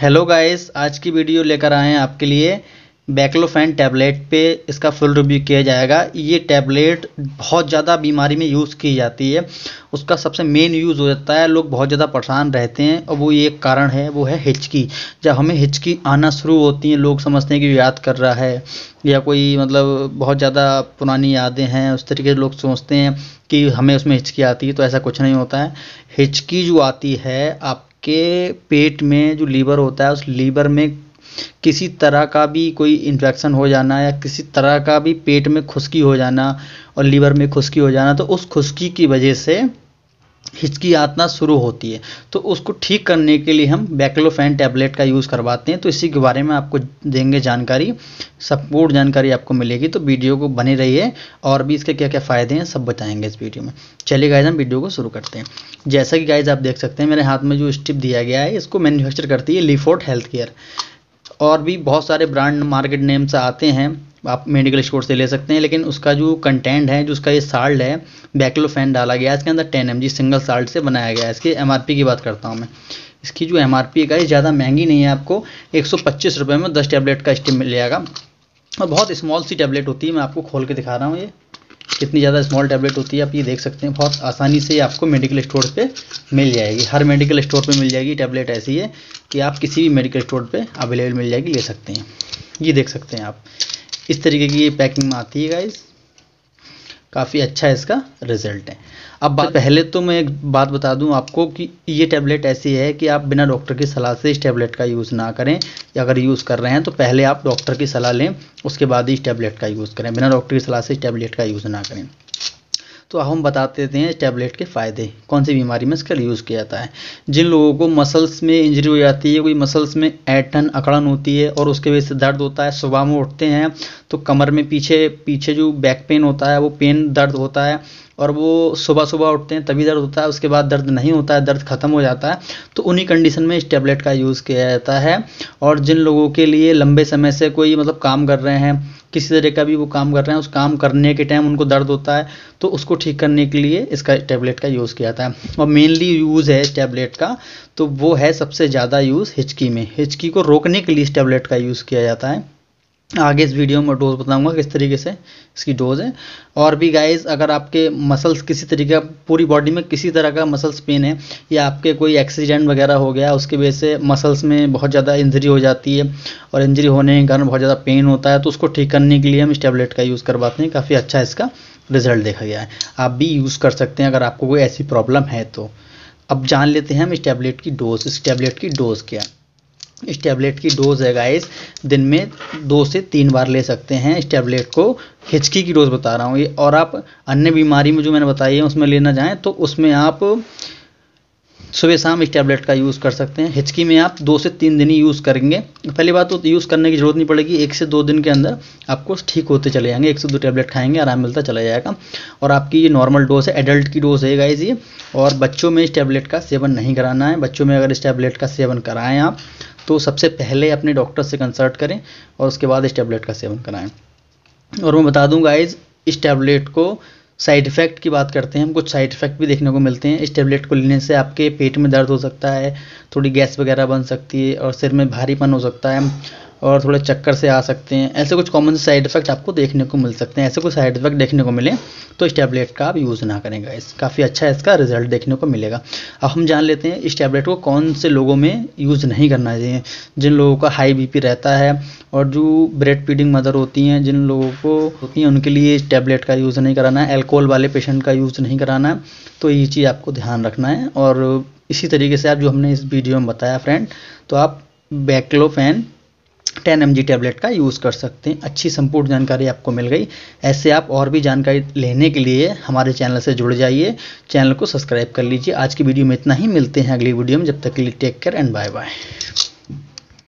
hello guys आज की video लेकर आए हैं आपके लिए बैक्लोफेन टैबलेट पे इसका फुल रिव्यू किया जाएगा ये टैबलेट बहुत ज़्यादा बीमारी में यूज़ की जाती है उसका सबसे मेन यूज़ हो जाता है लोग बहुत ज़्यादा परेशान रहते हैं और वो एक कारण है वो है हिचकी जब हमें हिचकी आना शुरू होती है लोग समझते हैं कि याद कर रहा है या कोई मतलब बहुत ज़्यादा पुरानी यादें हैं उस तरीके से लोग सोचते हैं कि हमें उसमें हिचकी आती है तो ऐसा कुछ नहीं होता है हिचकी जो आती है आप के पेट में जो लीवर होता है उस लीवर में किसी तरह का भी कोई इन्फेक्शन हो जाना या किसी तरह का भी पेट में खुश्की हो जाना और लीवर में खुश्की हो जाना तो उस खुश्की की वजह से हिचकी आतना शुरू होती है तो उसको ठीक करने के लिए हम बैक्लोफेन टैबलेट का यूज़ करवाते हैं तो इसी के बारे में आपको देंगे जानकारी सपोर्ट जानकारी आपको मिलेगी तो वीडियो को बने रहिए और भी इसके क्या क्या फ़ायदे हैं सब बताएंगे इस वीडियो में चलिए गाइज हम वीडियो को शुरू करते हैं जैसा कि गाइज आप देख सकते हैं मेरे हाथ में जो स्टिप दिया गया है इसको मैन्युफैक्चर करती है लिफोर्ट हेल्थ केयर और भी बहुत सारे ब्रांड मार्केट नेम्स आते हैं आप मेडिकल स्टोर से ले सकते हैं लेकिन उसका जो कंटेंट है जो उसका ये साल्ट है बैक्लोफेन डाला गया है इसके अंदर टेन एम सिंगल साल्ट से बनाया गया है इसकी एम की बात करता हूँ मैं इसकी जो एम आर है का ज़्यादा महंगी नहीं है आपको एक सौ में दस टैबलेट का स्टीम मिल जाएगा और बहुत स्मॉल सी टैबलेट होती है मैं आपको खोल के दिखा रहा हूँ ये कितनी ज़्यादा स्मॉल टैबलेट होती है आप ये देख सकते हैं बहुत आसानी से आपको मेडिकल स्टोर पे मिल जाएगी हर मेडिकल स्टोर पे मिल जाएगी टैबलेट ऐसी है कि आप किसी भी मेडिकल स्टोर पर अवेलेबल मिल जाएगी ले सकते हैं ये देख सकते हैं आप इस तरीके की ये पैकिंग में आती है गाइज काफ़ी अच्छा इसका रिजल्ट है अब बात पहले तो मैं एक बात बता दूं आपको कि ये टैबलेट ऐसी है कि आप बिना डॉक्टर की सलाह से इस टैबलेट का यूज़ ना करें या अगर यूज़ कर रहे हैं तो पहले आप डॉक्टर की सलाह लें उसके बाद ही इस टैबलेट का यूज़ करें बिना डॉक्टर की सलाह से इस टैबलेट का यूज़ ना करें तो हम बताते देते हैं टैबलेट के फ़ायदे कौन सी बीमारी में इसका यूज़ किया जाता है जिन लोगों को मसल्स में इंजरी हो जाती है कोई मसल्स में ऐठन अकड़न होती है और उसके वजह से दर्द होता है सुबह में उठते हैं तो कमर में पीछे पीछे जो बैक पेन होता है वो पेन दर्द होता है और वो सुबह सुबह उठते हैं तभी दर्द होता है उसके बाद दर्द नहीं होता है दर्द ख़त्म हो जाता है तो उन्हीं कंडीशन में इस टैबलेट का यूज़ किया जाता है और जिन लोगों के लिए लंबे समय से कोई मतलब काम कर रहे हैं किसी तरह का भी वो काम कर रहे हैं उस काम करने के टाइम उनको दर्द होता है तो उसको ठीक करने के लिए इसका टैबलेट का यूज़ किया जाता है और मेनली यूज़ है इस टैबलेट का तो वो है सबसे ज़्यादा यूज़ हिचकी में हिचकी को रोकने के लिए इस टैबलेट का यूज़ किया जाता है आगे इस वीडियो में डोज बताऊंगा किस तरीके से इसकी डोज है और भी गाइस अगर आपके मसल्स किसी तरीके का पूरी बॉडी में किसी तरह का मसल्स पेन है या आपके कोई एक्सीडेंट वगैरह हो गया उसकी वजह से मसल्स में बहुत ज़्यादा इंजरी हो जाती है और इंजरी होने के कारण बहुत ज़्यादा पेन होता है तो उसको ठीक करने के लिए हम इस टैबलेट का यूज़ करवाते हैं काफ़ी अच्छा इसका रिजल्ट देखा गया है आप भी यूज़ कर सकते हैं अगर आपको कोई ऐसी प्रॉब्लम है तो अब जान लेते हैं हम इस टैबलेट की डोज इस टैबलेट की डोज क्या है इस टैबलेट की डोज़ है गाइस दिन में दो से तीन बार ले सकते हैं इस टैबलेट को हिचकी की डोज़ बता रहा हूँ ये और आप अन्य बीमारी में जो मैंने बताई है उसमें लेना चाहें तो उसमें आप सुबह शाम इस टैबलेट का यूज़ कर सकते हैं हिचकी में आप दो से तीन दिन ही यूज़ करेंगे पहली बात तो यूज़ करने की ज़रूरत नहीं पड़ेगी एक से दो दिन के अंदर आपको ठीक होते चले जाएंगे एक से दो टैबलेट खाएंगे आराम मिलता चला जाएगा और आपकी ये नॉर्मल डोज है एडल्ट की डोज है गाइज ये और बच्चों में इस टैबलेट का सेवन नहीं कराना है बच्चों में अगर इस टैबलेट का सेवन कराएँ आप तो सबसे पहले अपने डॉक्टर से कंसल्ट करें और उसके बाद इस टैबलेट का सेवन कराएँ और मैं बता दूँ गाइज इस टैबलेट को साइड इफ़ेक्ट की बात करते हैं हम कुछ साइड इफ़ेक्ट भी देखने को मिलते हैं इस टेबलेट को लेने से आपके पेट में दर्द हो सकता है थोड़ी गैस वगैरह बन सकती है और सिर में भारीपन हो सकता है और थोड़े चक्कर से आ सकते हैं ऐसे कुछ कॉमन साइड इफेक्ट आपको देखने को मिल सकते हैं ऐसे कुछ साइड इफेक्ट देखने को मिले तो इस टैबलेट का आप यूज़ ना करें इस काफ़ी अच्छा इसका रिजल्ट देखने को मिलेगा अब हम जान लेते हैं इस टैबलेट को कौन से लोगों में यूज़ नहीं करना चाहिए जिन लोगों का हाई बी रहता है और जो ब्रेड पीडिंग मदर होती हैं जिन लोगों को होती हैं उनके लिए इस टैबलेट का यूज़ नहीं कराना है एल्कोहल वाले पेशेंट का यूज़ नहीं कराना है तो ये चीज़ आपको ध्यान रखना है और इसी तरीके से आप जो हमने इस वीडियो में बताया फ्रेंड तो आप बैकलोफेन टेन एम टैबलेट का यूज़ कर सकते हैं अच्छी संपूर्ण जानकारी आपको मिल गई ऐसे आप और भी जानकारी लेने के लिए हमारे चैनल से जुड़ जाइए चैनल को सब्सक्राइब कर लीजिए आज की वीडियो में इतना ही मिलते हैं अगली वीडियो में जब तक के लिए take care and bye bye